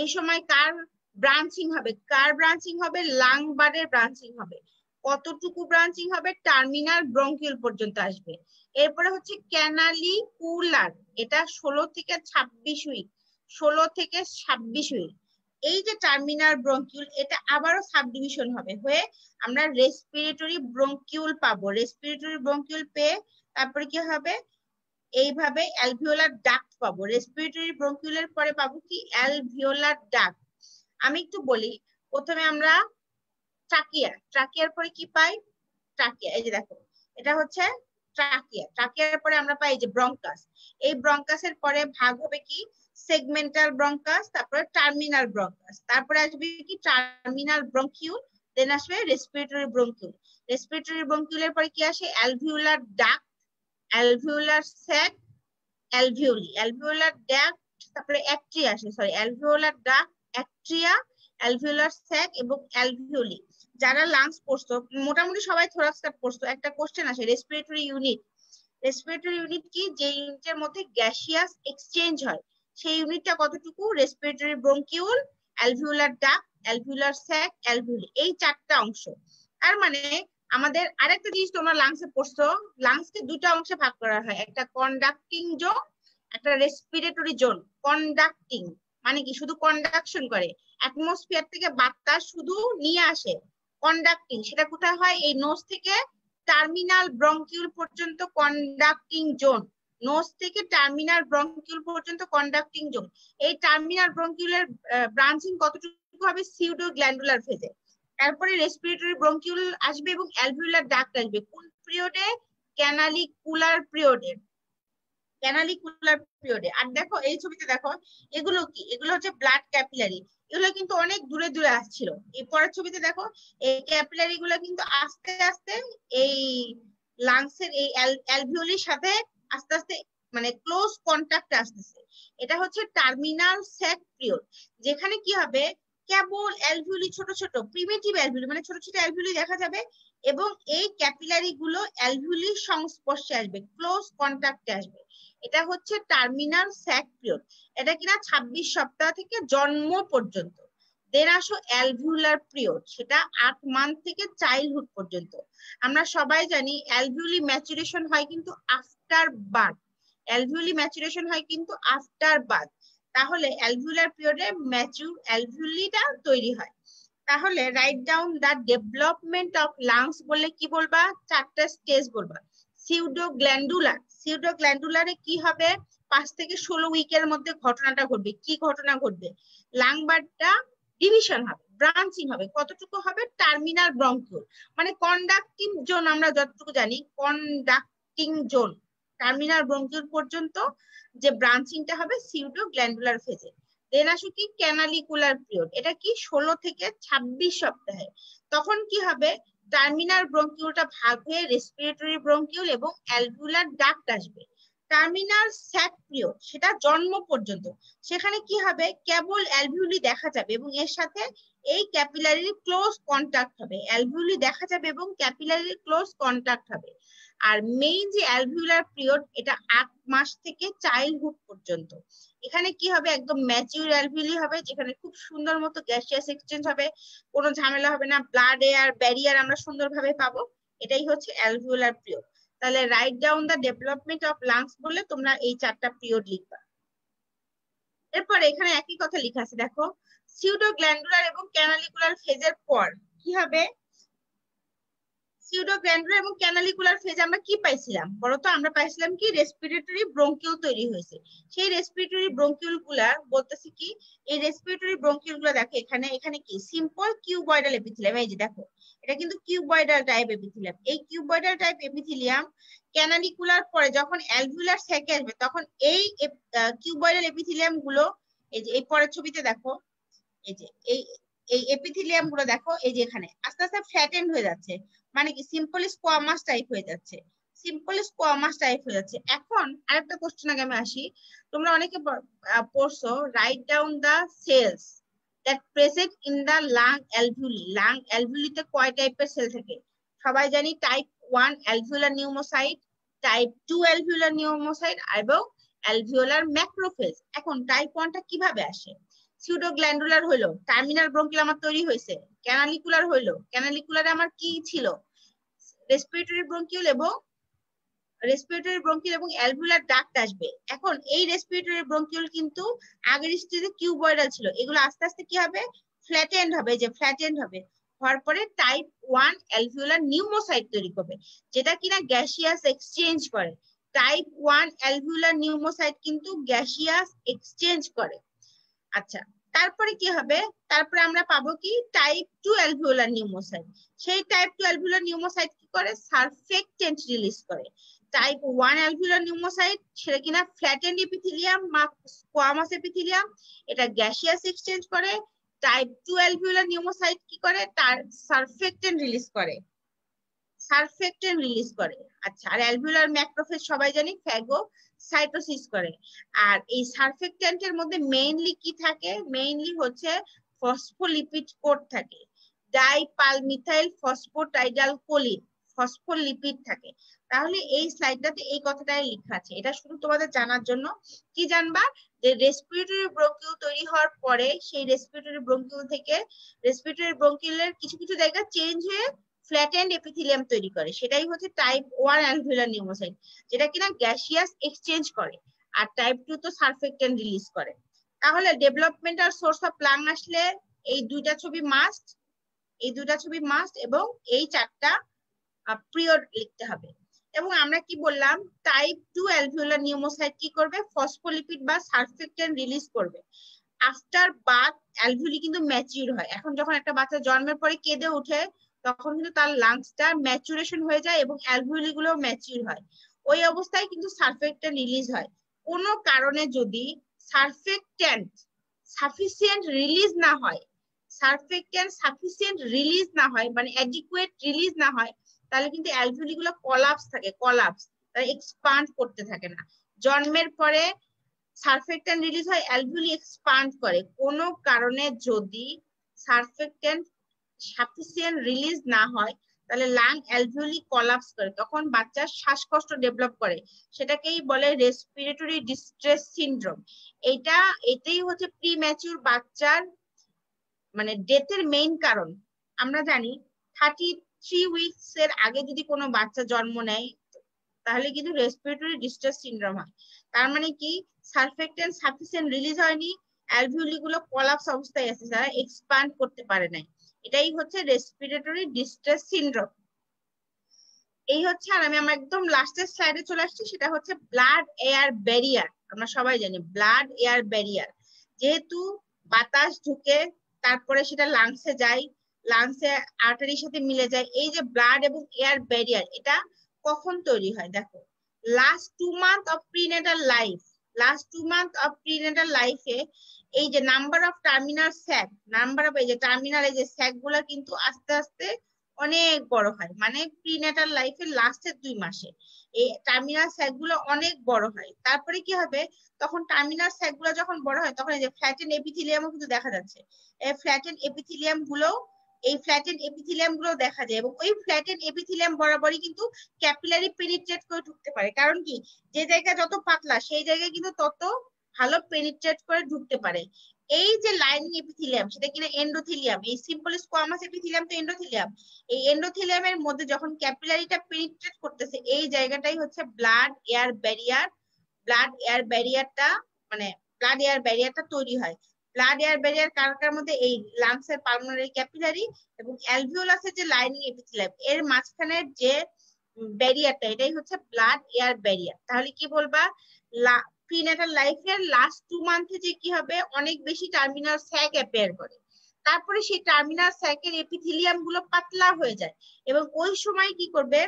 এই সময় কার ব্রাঞ্চিং হবে কার ব্রাঞ্চিং হবে লাং বারের ব্রাঞ্চিং হবে কতটুকু ব্রাঞ্চিং হবে টার্মিনাল ব্রঙ্কিউল পর্যন্ত আসবে এরপরে হচ্ছে ক্যানালি কুলার এটা ষোলো থেকে ছাব্বিশ উইক ষোলো থেকে ছাব্বিশ উইক এই যে টার্মিনাল ব্রঙ্কিউল এটা আবারও সাবডিভিশন হবে হয়ে আমরা রেসপিরেটরি ব্রঙ্কিউল পাবো রেসপিরেটরি ব্রঙ্কিউল পেয়ে তারপরে কি হবে এইভাবে অ্যালভিওলার ডাক পাবো রেসপিরেটরি ব্রঙ্কিউলের পরে পাবো কি অ্যালভিওলার ডাক আমি একটু বলি প্রথমে আমরা ট্রাকিয়া ট্রাকিয়ার পরে কি পাই ট্রাকিয়া এই যে দেখো এটা হচ্ছে ট্রাকিয়া ট্রাকিয়ার পরে আমরা পাই যে ব্রঙ্কাস এই ব্রঙ্কাসের পরে ভাগ হবে কি সেগমেন্টাল ব্রঙ্কাস তারপরে টার্মিনাল ব্রঙ্কাস তারপরে আসবে কি টার্মিনাল ব্রঙ্কিউল দেন আসবে রেসপিরেটরি ব্রঙ্কিউল রেসপিরেটরি ব্রঙ্কিউলের পরে কি আসে alveolar duct alveolar sec অ্যালভিউলি alveolar ডাক তারপরে অ্যাক্ট্রিয়া আসে সরি অ্যালভিউলার ডাক অ্যাক্ট্রিয়া অ্যালভিউলার স্যাক এবং অ্যালভিউলি যারা লাংস পড়তো মোটামুটি সবাই থোরাক্স কাট পড়তো একটা কোশ্চেন আসে রেসপিরেটরি ইউনিট রেসপিরেটরি ইউনিট কি যে ইউনিটের মধ্যে গ্যাসিয়াস এক্সচেঞ্জ হয় সেই ইউনিটটা কতটুকু respiratory bronchiole alveolar duct alveolar sac alveolus এই চারটা অংশ তার মানে আমাদের আরেকটা জিনিস তোমরা লাংসে পড়ছো লাংসকে দুটো অংশে ভাগ করা হয় একটা কন্ডাক্টিং জোন একটা রেসপিরেটরি জোন কন্ডাক্টিং মানে কি শুধু কন্ডাকশন করে অ্যাটমসফিয়ার থেকে বাতাস শুধু নিয়ে আসে কন্ডাক্টিং সেটা কোথায় হয় এই নোজ থেকে টার্মিনাল ব্রঙ্কিউল পর্যন্ত কন্ডাক্টিং জোন নোজ থেকে টার্মিনাল ব্রঙ্কিউল পর্যন্ত কন্ডাক্টিং জোন এই টার্মিনাল ব্রঙ্কিউলের ব্রাঞ্চিং কতটুকু হবে সিউডো গ্ল্যান্ডুলার ফেজে তারপরে রেসপিরেটরি ব্রঙ্কিউল আসবে এবং অ্যালভিউলার ডাক্ট আসবে কোন পিরিয়ডে ক্যানালিকুলার পিরিয়ডে ক্যানালিকুলার পিরিয়ডে আর দেখো এই ছবিতে দেখো এগুলো কি এগুলো হচ্ছে ব্লাড ক্যাপিলারি এগুলো কিন্তু অনেক দূরে দূরে আসছিল এই পরের ছবিতে দেখো এই ক্যাপিলারি গুলো কিন্তু আস্তে আস্তে এই লাংসের এই অ্যালভিওলির সাথে আস্তে আস্তে মানে ক্লোজ কন্ট্যাক্ট আসতেছে এটা হচ্ছে টার্মিনাল স্যাক পিরিয়ড যেখানে কি হবে কেবল অ্যালভিওলি ছোট ছোট প্রিমিটিভ অ্যালভিওলি মানে ছোট ছোট অ্যালভিওলি দেখা যাবে এবং এই ক্যাপিলারি গুলো অ্যালভিউলির সংস্পর্শে আসবে ক্লোজ কন্ট্যাক্টে আসবে এটা হচ্ছে টার্মিনাল স্যাক পিরিয়ড এটা কিনা ছাব্বিশ সপ্তাহ থেকে জন্ম পর্যন্ত দেন আসো অ্যালভিউলার পিরিয়ড সেটা আট মান্থ থেকে চাইল্ডহুড পর্যন্ত আমরা সবাই জানি অ্যালভিউলি ম্যাচুরেশন হয় কিন্তু আফটার বার্থ অ্যালভিউলি ম্যাচুরেশন হয় কিন্তু আফটার বার্থ তাহলে অ্যালভিউলার পিরিয়ডে ম্যাচুর অ্যালভিউলিটা তৈরি হয় তাহলে write down the development of lungs বললে কি বলবা চারটা স্টেজ বলবা সিউডো গ্ল্যান্ডুলাস সিউডো গ্ল্যান্ডুলারে কি হবে পাঁচ থেকে ষোলো উইকের মধ্যে ঘটনাটা ঘটবে কি ঘটনা ঘটবে লাংবারটা ডিভিশন হবে ব্রাঞ্চিং হবে কতটুকু হবে টার্মিনাল ব্রঙ্কিউল মানে কন্ডাক্টিং জোন আমরা যতটুকু জানি কন্ডাক্টিং জোন টার্মিনাল ব্রঙ্কিউল পর্যন্ত যে ব্রাঞ্চিংটা হবে সিউডো গ্ল্যান্ডুলার ফেজে দেন আসো কি ক্যানালিকুলার পিরিয়ড এটা কি ষোলো থেকে ছাব্বিশ সপ্তাহে তখন কি হবে টার্মিনাল ব্রঙ্কিউলটা ভাগ হয়ে রেসপিরেটরি ব্রঙ্কিউল এবং অ্যালভিউলার ডাক্ট আসবে টার্মিনাল স্যাক সেটা জন্ম পর্যন্ত সেখানে কি হবে কেবল অ্যালভিউলি দেখা যাবে এবং এর সাথে এই ক্যাপিলারির ক্লোজ কন্ট্যাক্ট হবে অ্যালভিউলি দেখা যাবে এবং ক্যাপিলারির ক্লোজ কন্ট্যাক্ট হবে আর মেইন যে অ্যালভিউলার পিরিয়ড এটা আট মাস থেকে চাইল্ডহুড পর্যন্ত এখানে কি হবে একদম ম্যাচিউর অ্যালভিউলি হবে যেখানে খুব সুন্দর মতো গ্যাসিয়াস এক্সচেঞ্জ হবে কোনো ঝামেলা হবে না ব্লাড এয়ার ব্যারিয়ার আমরা সুন্দরভাবে পাবো এটাই হচ্ছে অ্যালভিউলার পিরিয়ড তাহলে write down the development of lungs বলে তোমরা এই চারটা পিরিয়ড লিখবা এরপর এখানে একই কথা লেখা আছে দেখো সিউডো গ্ল্যান্ডুলার এবং ক্যানালিকুলার ফেজের পর কি হবে সিউডো এবং ক্যানালিকুলার ফেজ আমরা কি পাইছিলাম বলতো আমরা পাইছিলাম কি রেসপিরেটরি ব্রঙ্কিউল তৈরি হয়েছে সেই রেসপিরেটরি ব্রঙ্কিউল গুলার বলতেছি কি এই রেসপিরেটরি ব্রঙ্কিউল গুলো দেখো এখানে এখানে কি সিম্পল এপিথিলিয়াম এই যে দেখো এটা কিন্তু টাইপ এপিথিলিয়াম এই টাইপ এপিথিলিয়াম ক্যানালিকুলার পরে যখন অ্যালভিউলার সেকে আসবে তখন এই কিউবয়ডাল এপিথিলিয়াম গুলো এই যে এই পরের ছবিতে দেখো এই যে এই এই এপিথিলিয়াম গুলো দেখো এই যে এখানে আস্তে আস্তে ফ্ল্যাটেন্ড হয়ে যাচ্ছে মানে কি সিম্পল স্কোয়ামাস টাইপ হয়ে যাচ্ছে সিম্পল স্কোয়ামাস টাইপ হয়ে যাচ্ছে এখন আরেকটা কোশ্চেন আগে আমি আসি তোমরা অনেকে পড়ছো write down the cells that present in the lung alveoli lung অ্যালভিউলিতে কয় টাইপের সেল থাকে সবাই জানি type one alveolar pneumocyte type two alveolar pneumocyte এবং অ্যালভিওলার ম্যাক্রোফেজ এখন টাইপ ওয়ানটা কিভাবে আসে গ্ল্যান্ডুলার হইলো টার্মিনাল ব্রঙ্কিল আমার তৈরি হয়েছে ক্যানালিকুলার হইলো ক্যানালিকুলার আমার কি ছিল রেসপিরেটরি ব্রঙ্কিউল এবং রেসপিরেটরি ব্রঙ্কিউল এবং অ্যালভুলার ডাক্ট আসবে এখন এই রেসপিরেটরি ব্রঙ্কিউল কিন্তু আগের স্টেজে কিউবয়েডাল ছিল এগুলো আস্তে আস্তে কি হবে ফ্ল্যাট এন্ড হবে যে ফ্ল্যাটেন্ড হবে হওয়ার পরে টাইপ ওয়ান অ্যালভিউলার নিউমোসাইট তৈরি করবে যেটা কিনা গ্যাসিয়াস এক্সচেঞ্জ করে টাইপ ওয়ান অ্যালভিউলার নিউমোসাইট কিন্তু গ্যাসিয়াস এক্সচেঞ্জ করে আচ্ছা তারপরে কি হবে তারপরে আমরা পাবো কি টাইপ টু অ্যালভিওলার নিউমোসাইট সেই টাইপ টু অ্যালভিওলার নিউমোসাইট কি করে সারফেক্টেন্ট রিলিজ করে টাইপ ওয়ান অ্যালভিওলার নিউমোসাইট সেটা কিনা ফ্ল্যাটেন্ড এপিথিলিয়াম স্কোয়ামাস এপিথিলিয়াম এটা গ্যাসিয়াস এক্সচেঞ্জ করে টাইপ টু অ্যালভিওলার নিউমোসাইট কি করে তার সারফেক্টেন্ট রিলিজ করে সারফেক্টেন্ট রিলিজ করে আচ্ছা আর অ্যালভিওলার ম্যাক্রোফেজ সবাই জানি ফ্যাগো সাইটোসিস করে আর এই সারফেক্ট্যান্টের মধ্যে মেইনলি কি থাকে মেইনলি হচ্ছে ফসফোলিপিড কোড থাকে ডাইপালমিথাইল ফসফোটাইডাল কোলিন ফসফোলিপিড থাকে তাহলে এই স্লাইডটাতে এই কথাটাই লেখা আছে এটা শুধু তোমাদের জানার জন্য কি জানবা যে রেসপিরেটরি ব্রঙ্কিউল তৈরি হওয়ার পরে সেই রেসপিরেটরি ব্রঙ্কিউল থেকে রেসপিরেটরি ব্রঙ্কিউলের কিছু কিছু জায়গা চেঞ্জ হয়ে ফ্ল্যাটেন্ড এপিথিলিয়াম তৈরি করে সেটাই হচ্ছে টাইপ ওয়ান অ্যালভিউলার নিউমোসাইট যেটা কিনা গ্যাসিয়াস এক্সচেঞ্জ করে আর টাইপ টু তো সারফেক্টেন্ট রিলিজ করে তাহলে ডেভেলপমেন্ট আর সোর্স অফ প্লাং আসলে এই দুইটা ছবি মাস্ট এই দুইটা ছবি মাস্ট এবং এই চারটা প্রিয় লিখতে হবে এবং আমরা কি বললাম টাইপ টু অ্যালভিওলার নিউমোসাইট কি করবে ফসফোলিপিড বা সারফেক্টেন্ট রিলিজ করবে আফটার বাথ অ্যালভিওলি কিন্তু ম্যাচিউর হয় এখন যখন একটা বাচ্চা জন্মের পরে কেঁদে ওঠে তখন কিন্তু তার লাংসটা ম্যাচুরেশন হয়ে যায় এবং অ্যালভিউলি গুলো ম্যাচিউর হয় ওই অবস্থায় কিন্তু সারফেক্টটা রিলিজ হয় কোনো কারণে যদি সারফেক্টেন্ট সাফিসিয়েন্ট রিলিজ না হয় সারফেক্টেন্ট সাফিসিয়েন্ট রিলিজ না হয় মানে অ্যাডিকুয়েট রিলিজ না হয় তাহলে কিন্তু অ্যালভিউলি গুলো কলাপস থাকে কলাপস তারা এক্সপান্ড করতে থাকে না জন্মের পরে সারফেক্টেন্ট রিলিজ হয় অ্যালভিউলি এক্সপান্ড করে কোনো কারণে যদি সারফেক্ট্যান্ট সাফিসিয়েন্ট রিলিজ না হয় তাহলে লাং অ্যালভিওলি কলাপস করে তখন বাচ্চার শ্বাসকষ্ট ডেভেলপ করে সেটাকেই বলে রেসপিরেটরি ডিস্ট্রেস সিন্ড্রোম এটা এটাই হচ্ছে প্রি ম্যাচিউর বাচ্চার মানে ডেথের মেইন কারণ আমরা জানি থার্টি থ্রি উইকস এর আগে যদি কোনো বাচ্চা জন্ম নেয় তাহলে কিন্তু রেসপিরেটরি ডিস্ট্রেস সিন্ড্রোম হয় তার মানে কি সারফেক্টেন্ট সাফিসিয়েন্ট রিলিজ হয়নি অ্যালভিওলি গুলো কলাপস অবস্থায় আছে যারা এক্সপান্ড করতে পারে নাই এটাই হচ্ছে রেসপিরেটরি ডিস্ট্রেস সিন্ড্রোম এই হচ্ছে আর আমি আমার একদম লাস্টের স্লাইডে চলে আসছি সেটা হচ্ছে ব্লাড এয়ার ব্যারিয়ার আমরা সবাই জানি ব্লাড এয়ার ব্যারিয়ার যেহেতু বাতাস ঢুকে তারপরে সেটা লাংসে যায় লাংসে আর্টারির সাথে মিলে যায় এই যে ব্লাড এবং এয়ার ব্যারিয়ার এটা কখন তৈরি হয় দেখো last two month of prenatal life last two months of prenatal life এই যে number of terminal sac number of এই যে টার্মিনাল এই যে স্যাক গুলো কিন্তু আস্তে আস্তে অনেক বড় হয় মানে প্রিনেটাল লাইফের লাস্টের দুই মাসে এই টার্মিনাল স্যাক গুলো অনেক বড় হয় তারপরে কি হবে তখন টার্মিনাল স্যাক গুলো যখন বড় হয় তখন এই যে ফ্ল্যাটেন এপিথিলিয়ামও কিন্তু দেখা যাচ্ছে এই ফ্ল্যাটেন এপিথিলিয়াম গুলোও এই ফ্ল্যাটেড এপিথিলিয়াম গুলো দেখা যায় এবং ওই ফ্ল্যাটেড এপিথিলিয়াম বরাবরই কিন্তু ক্যাপিলারি পেনিট্রেট করে ঢুকতে পারে কারণ কি যে জায়গা যত পাতলা সেই জায়গায় কিন্তু তত ভালো পেনিট্রেট করে ঢুকতে পারে এই যে লাইনিং এপিথিলিয়াম সেটা কিনা এন্ডোথিলিয়াম এই সিম্পল স্কোয়ামাস এপিথিলিয়াম তো এন্ডোথিলিয়াম এই এন্ডোথিলিয়ামের মধ্যে যখন ক্যাপিলারিটা পেনিট্রেট করতেছে এই জায়গাটাই হচ্ছে blood air barrier blood air ব্যারিয়ারটা মানে ব্লাড এয়ার ব্যারিয়ারটা তৈরি হয় ব্লাড এয়ার ব্যারিয়ার কার কার মধ্যে এই লাংস এর পালমোনারি ক্যাপিলারি এবং এর যে লাইনিং এপিথেলিয়াম এর মাঝখানের যে ব্যারিয়ারটা এটাই হচ্ছে ব্লাড এয়ার ব্যারিয়ার তাহলে কি বলবা প্রিনেটাল লাইফের লাস্ট টু মান্থে যে কি হবে অনেক বেশি টার্মিনাল স্যাক অ্যাপেয়ার করে তারপরে সেই টার্মিনাল স্যাকের এপিথিলিয়াম গুলো পাতলা হয়ে যায় এবং ওই সময় কি করবে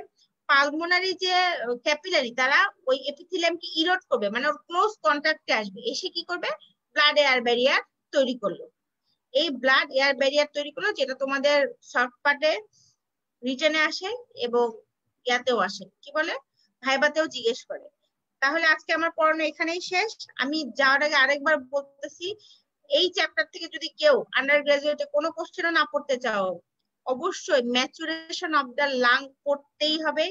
পালমোনারি যে ক্যাপিলারি তারা ওই এপিথিলিয়ামকে ইরোড করবে মানে ওর ক্লোজ কন্ট্যাক্টে আসবে এসে কি করবে ব্লাড এয়ার ব্যারিয়ার তৈরি করলো এই ব্লাড এয়ার ব্যারিয়ার তৈরি করলো যেটা তোমাদের সফট পার্টে রিটার্নে আসে এবং ইয়াতেও আসে কি বলে ভাইবাতেও জিজ্ঞেস করে তাহলে আজকে আমার পড়ানো এখানেই শেষ আমি যাওয়ার আগে আরেকবার বলতেছি এই চ্যাপ্টার থেকে যদি কেউ আন্ডার গ্রাজুয়েটে কোনো কোশ্চেনও না পড়তে চাও অবশ্যই ম্যাচুরেশন অফ দ্য লাং পড়তেই হবে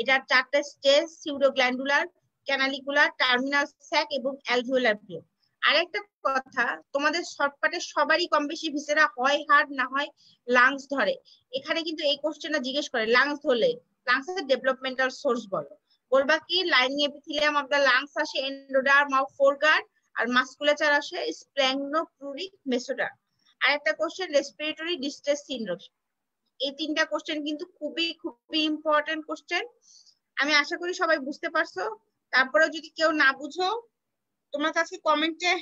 এটা চারটা stage pseudo glandular canalicular terminal sac এবং অ্যালভিওলার প্লেট আর একটা কথা তোমাদের শর্টকাটে সবারই কম বেশি ভিসেরা হয় হার্ট না হয় লাংস ধরে এখানে কিন্তু এই কোশ্চেনটা জিজ্ঞেস করে লাংস ধরলে এর ডেভেলপমেন্টাল সোর্স বলো বলবা কি lining epithelium of the lungs আসে এন্ডোডার্ম অফ ফোরগার্ড আর মাসকুলেচার আসে স্প্ল্যাংনোপ্রুরিক মেসোডার আর একটা কোশ্চেন রেসপিরেটরি ডিস্ট্রেস সিনড্রোম এই তিনটা কোশ্চেন কিন্তু খুবই খুবই ইম্পর্টেন্ট কোশ্চেন আমি আশা করি সবাই বুঝতে পারছো তারপরে যদি কেউ না বুঝো তোমরা তো আজকে কমেন্টে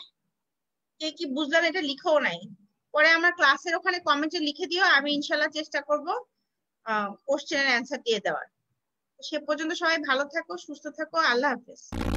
কে কি বুঝলাম এটা লিখেও নাই পরে আমার ক্লাসের ওখানে কমেন্টে লিখে দিও আমি ইনশাল্লাহ চেষ্টা করব কোশ্চেনের অ্যান্সার দিয়ে দেওয়ার সে পর্যন্ত সবাই ভালো থাকো সুস্থ থাকো আল্লাহ হাফেজ